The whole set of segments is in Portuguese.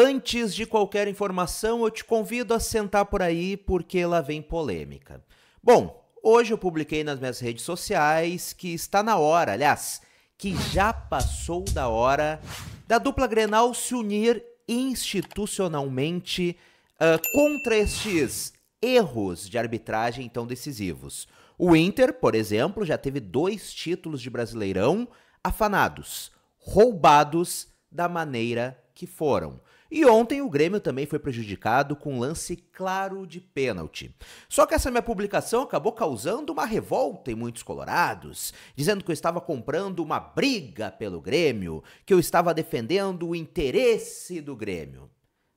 Antes de qualquer informação, eu te convido a sentar por aí porque lá vem polêmica. Bom, hoje eu publiquei nas minhas redes sociais que está na hora, aliás, que já passou da hora da dupla Grenal se unir institucionalmente uh, contra estes erros de arbitragem tão decisivos. O Inter, por exemplo, já teve dois títulos de Brasileirão afanados, roubados da maneira que foram. E ontem o Grêmio também foi prejudicado com um lance claro de pênalti. Só que essa minha publicação acabou causando uma revolta em muitos colorados, dizendo que eu estava comprando uma briga pelo Grêmio, que eu estava defendendo o interesse do Grêmio.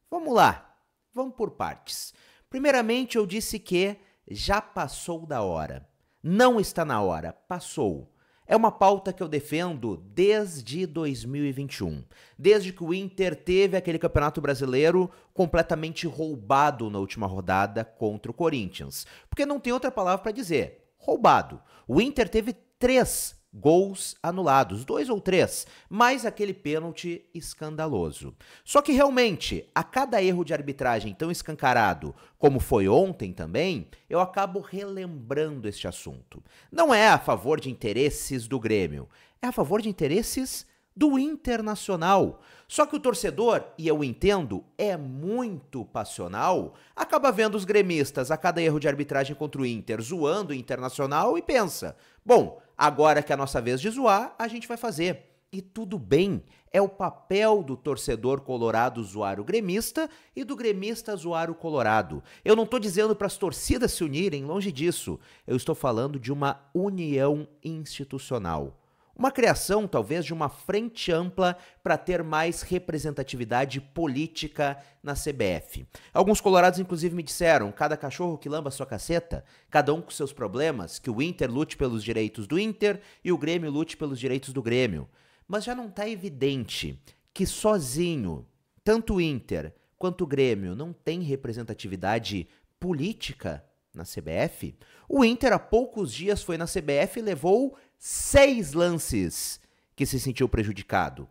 Vamos lá, vamos por partes. Primeiramente, eu disse que já passou da hora. Não está na hora, passou. É uma pauta que eu defendo desde 2021, desde que o Inter teve aquele Campeonato Brasileiro completamente roubado na última rodada contra o Corinthians. Porque não tem outra palavra para dizer, roubado. O Inter teve três gols anulados, dois ou três, mais aquele pênalti escandaloso. Só que realmente, a cada erro de arbitragem tão escancarado, como foi ontem também, eu acabo relembrando este assunto. Não é a favor de interesses do Grêmio, é a favor de interesses do Internacional. Só que o torcedor, e eu entendo, é muito passional, acaba vendo os gremistas a cada erro de arbitragem contra o Inter zoando o Internacional e pensa: bom, Agora que é a nossa vez de zoar, a gente vai fazer. E tudo bem, é o papel do torcedor colorado zoar o gremista e do gremista zoar o colorado. Eu não estou dizendo para as torcidas se unirem, longe disso. Eu estou falando de uma união institucional. Uma criação, talvez, de uma frente ampla para ter mais representatividade política na CBF. Alguns colorados, inclusive, me disseram: cada cachorro que lamba sua caceta, cada um com seus problemas, que o Inter lute pelos direitos do Inter e o Grêmio lute pelos direitos do Grêmio. Mas já não está evidente que sozinho, tanto o Inter quanto o Grêmio não tem representatividade política na CBF? O Inter, há poucos dias, foi na CBF e levou seis lances que se sentiu prejudicado.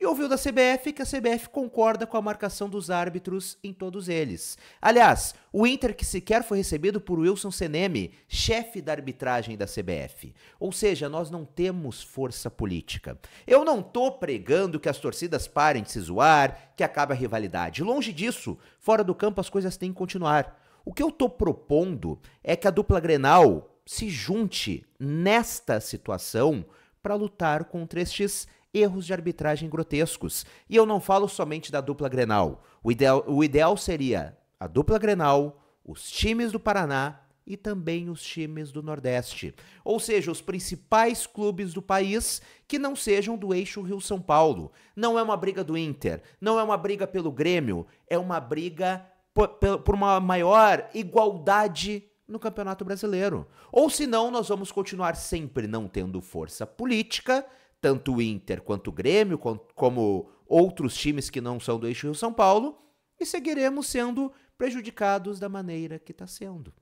E ouviu da CBF que a CBF concorda com a marcação dos árbitros em todos eles. Aliás, o Inter que sequer foi recebido por Wilson Seneme, chefe da arbitragem da CBF. Ou seja, nós não temos força política. Eu não tô pregando que as torcidas parem de se zoar, que acabe a rivalidade. Longe disso, fora do campo as coisas têm que continuar. O que eu tô propondo é que a dupla Grenal se junte nesta situação para lutar contra estes erros de arbitragem grotescos. E eu não falo somente da dupla Grenal. O ideal, o ideal seria a dupla Grenal, os times do Paraná e também os times do Nordeste, ou seja, os principais clubes do país que não sejam do eixo Rio-São Paulo. Não é uma briga do Inter, não é uma briga pelo Grêmio, é uma briga por, por uma maior igualdade no Campeonato Brasileiro. Ou senão, nós vamos continuar sempre não tendo força política, tanto o Inter quanto o Grêmio, como outros times que não são do eixo Rio-São Paulo, e seguiremos sendo prejudicados da maneira que está sendo.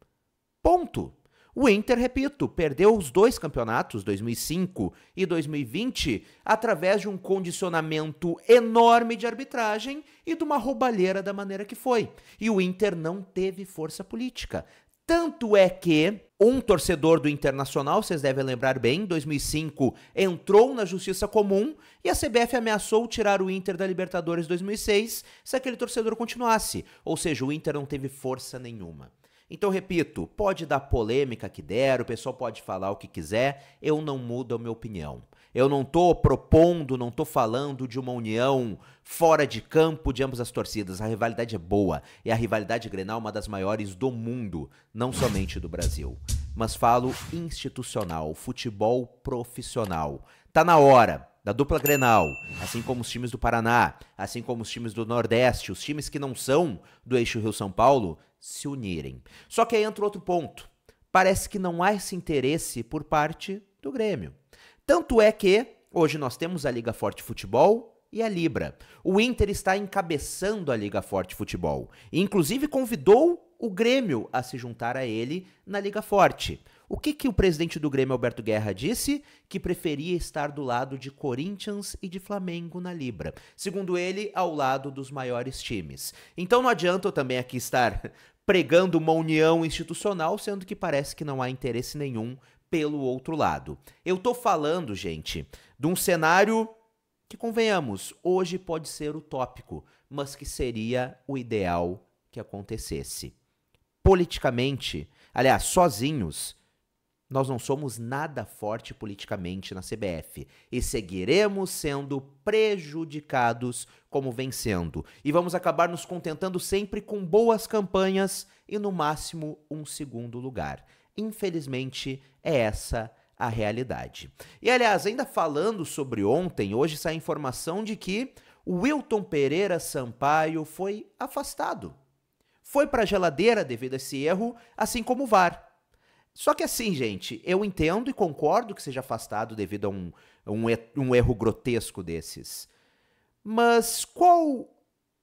Ponto. O Inter, repito, perdeu os dois campeonatos, 2005 e 2020, através de um condicionamento enorme de arbitragem e de uma roubalheira da maneira que foi. E o Inter não teve força política, tanto é que um torcedor do Internacional, vocês devem lembrar bem, em 2005 entrou na Justiça Comum e a CBF ameaçou tirar o Inter da Libertadores 2006 se aquele torcedor continuasse. Ou seja, o Inter não teve força nenhuma. Então, repito, pode dar polêmica que der, o pessoal pode falar o que quiser, eu não mudo a minha opinião. Eu não estou propondo, não estou falando de uma união fora de campo de ambas as torcidas. A rivalidade é boa e a rivalidade Grenal é uma das maiores do mundo, não somente do Brasil. Mas falo institucional, futebol profissional. Tá na hora da dupla Grenal, assim como os times do Paraná, assim como os times do Nordeste, os times que não são do eixo Rio-São Paulo, se unirem. Só que aí entra outro ponto. Parece que não há esse interesse por parte do Grêmio. Tanto é que hoje nós temos a Liga Forte Futebol e a Libra. O Inter está encabeçando a Liga Forte Futebol. E, inclusive convidou o Grêmio a se juntar a ele na Liga Forte. O que, que o presidente do Grêmio, Alberto Guerra, disse? Que preferia estar do lado de Corinthians e de Flamengo na Libra. Segundo ele, ao lado dos maiores times. Então não adianta eu também aqui estar pregando uma união institucional, sendo que parece que não há interesse nenhum pelo outro lado. Eu tô falando, gente, de um cenário que, convenhamos, hoje pode ser utópico, mas que seria o ideal que acontecesse. Politicamente, aliás, sozinhos, nós não somos nada forte politicamente na CBF e seguiremos sendo prejudicados como vencendo. E vamos acabar nos contentando sempre com boas campanhas e, no máximo, um segundo lugar. Infelizmente, é essa a realidade. E, aliás, ainda falando sobre ontem, hoje sai a informação de que o Wilton Pereira Sampaio foi afastado. Foi para a geladeira devido a esse erro, assim como o VAR. Só que assim, gente, eu entendo e concordo que seja afastado devido a um, um, um erro grotesco desses. Mas qual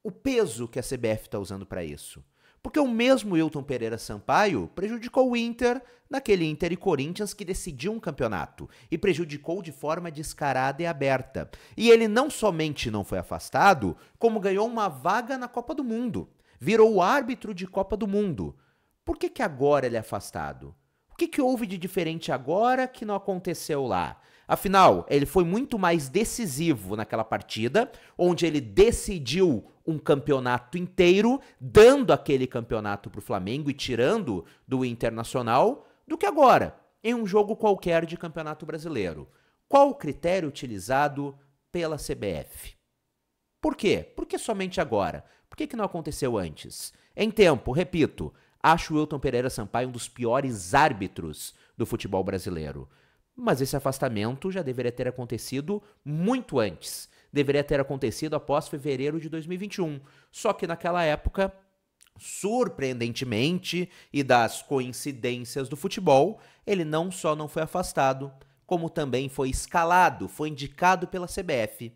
o peso que a CBF está usando para isso? Porque o mesmo Wilton Pereira Sampaio prejudicou o Inter naquele Inter e Corinthians que decidiu um campeonato e prejudicou de forma descarada e aberta. E ele não somente não foi afastado, como ganhou uma vaga na Copa do Mundo, virou o árbitro de Copa do Mundo. Por que, que agora ele é afastado? que, que houve de diferente agora que não aconteceu lá? Afinal, ele foi muito mais decisivo naquela partida, onde ele decidiu um campeonato inteiro, dando aquele campeonato para o Flamengo e tirando do Internacional, do que agora, em um jogo qualquer de campeonato brasileiro. Qual o critério utilizado pela CBF? Por quê? Por que somente agora? Por que, que não aconteceu antes? Em tempo, repito, Acho o Wilton Pereira Sampaio um dos piores árbitros do futebol brasileiro. Mas esse afastamento já deveria ter acontecido muito antes. Deveria ter acontecido após fevereiro de 2021. Só que naquela época, surpreendentemente e das coincidências do futebol, ele não só não foi afastado, como também foi escalado, foi indicado pela CBF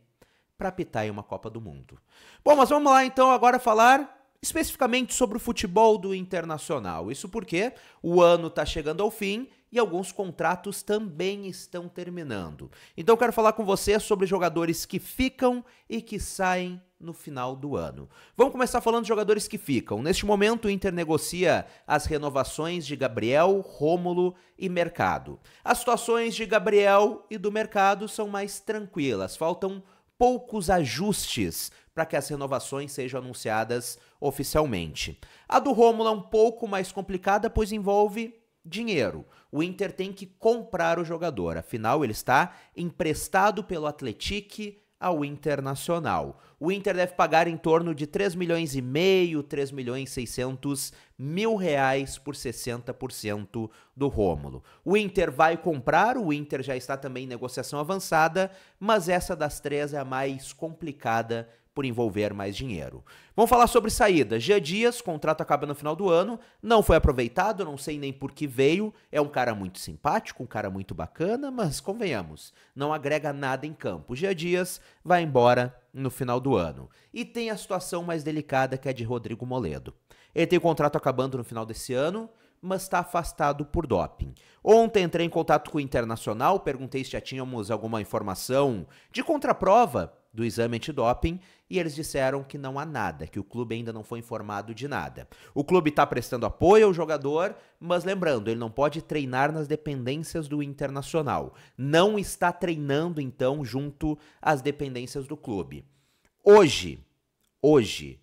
para apitar em uma Copa do Mundo. Bom, mas vamos lá então agora falar especificamente sobre o futebol do Internacional. Isso porque o ano está chegando ao fim e alguns contratos também estão terminando. Então quero falar com você sobre jogadores que ficam e que saem no final do ano. Vamos começar falando de jogadores que ficam. Neste momento, o Inter negocia as renovações de Gabriel, Rômulo e Mercado. As situações de Gabriel e do Mercado são mais tranquilas. Faltam poucos ajustes para que as renovações sejam anunciadas oficialmente. A do Rômulo é um pouco mais complicada, pois envolve dinheiro. O Inter tem que comprar o jogador, afinal ele está emprestado pelo Atletique ao Internacional. O Inter deve pagar em torno de 3 milhões e meio, 3 milhões 600 mil reais por 60% do Rômulo. O Inter vai comprar, o Inter já está também em negociação avançada, mas essa das três é a mais complicada por envolver mais dinheiro. Vamos falar sobre saída. Gia Dias, contrato acaba no final do ano, não foi aproveitado, não sei nem por que veio. É um cara muito simpático, um cara muito bacana, mas convenhamos, não agrega nada em campo. Gia Dias vai embora no final do ano. E tem a situação mais delicada que é de Rodrigo Moledo. Ele tem o contrato acabando no final desse ano, mas está afastado por doping. Ontem entrei em contato com o Internacional, perguntei se já tínhamos alguma informação de contraprova do exame antidoping e eles disseram que não há nada, que o clube ainda não foi informado de nada. O clube está prestando apoio ao jogador, mas lembrando, ele não pode treinar nas dependências do Internacional. Não está treinando então junto às dependências do clube. Hoje, hoje,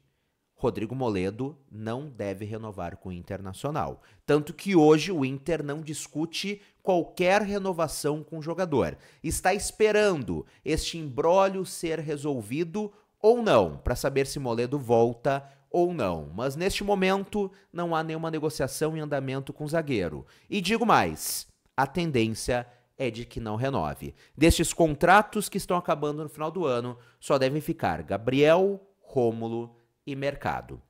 Rodrigo Moledo não deve renovar com o Internacional. Tanto que hoje o Inter não discute qualquer renovação com o jogador. Está esperando este imbróglio ser resolvido ou não, para saber se Moledo volta ou não. Mas neste momento não há nenhuma negociação em andamento com o zagueiro. E digo mais, a tendência é de que não renove. Destes contratos que estão acabando no final do ano, só devem ficar Gabriel, Rômulo e mercado.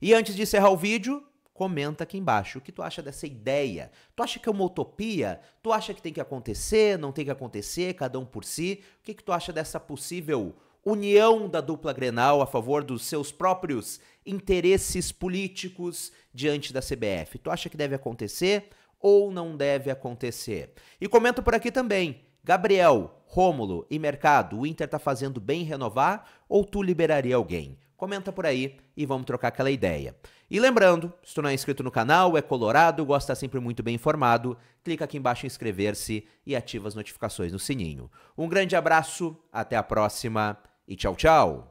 E antes de encerrar o vídeo, comenta aqui embaixo o que tu acha dessa ideia. Tu acha que é uma utopia? Tu acha que tem que acontecer, não tem que acontecer, cada um por si? O que, que tu acha dessa possível união da dupla Grenal a favor dos seus próprios interesses políticos diante da CBF? Tu acha que deve acontecer ou não deve acontecer? E comenta por aqui também. Gabriel, Rômulo e Mercado, o Inter tá fazendo bem renovar ou tu liberaria alguém? comenta por aí e vamos trocar aquela ideia. E lembrando, se tu não é inscrito no canal, é colorado, gosta sempre muito bem informado, clica aqui embaixo em inscrever-se e ativa as notificações no sininho. Um grande abraço, até a próxima e tchau, tchau!